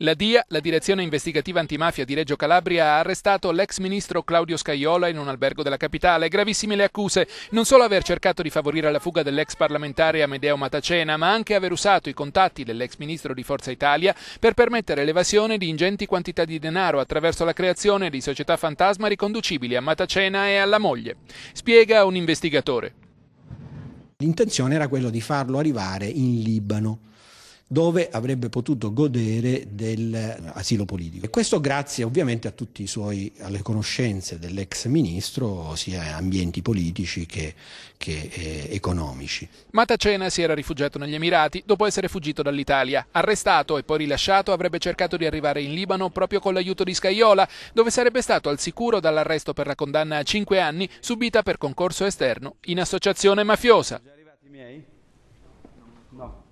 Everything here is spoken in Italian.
La DIA, la direzione investigativa antimafia di Reggio Calabria, ha arrestato l'ex ministro Claudio Scaiola in un albergo della capitale. Gravissime le accuse, non solo aver cercato di favorire la fuga dell'ex parlamentare Amedeo Matacena, ma anche aver usato i contatti dell'ex ministro di Forza Italia per permettere l'evasione di ingenti quantità di denaro attraverso la creazione di società fantasma riconducibili a Matacena e alla moglie. Spiega un investigatore. L'intenzione era quello di farlo arrivare in Libano dove avrebbe potuto godere dell'asilo eh, politico. E questo grazie ovviamente a tutti i suoi, alle conoscenze dell'ex ministro, sia ambienti politici che, che eh, economici. Matacena si era rifugiato negli Emirati dopo essere fuggito dall'Italia. Arrestato e poi rilasciato avrebbe cercato di arrivare in Libano proprio con l'aiuto di Scaiola, dove sarebbe stato al sicuro dall'arresto per la condanna a 5 anni subita per concorso esterno in associazione mafiosa. Già arrivati miei? No.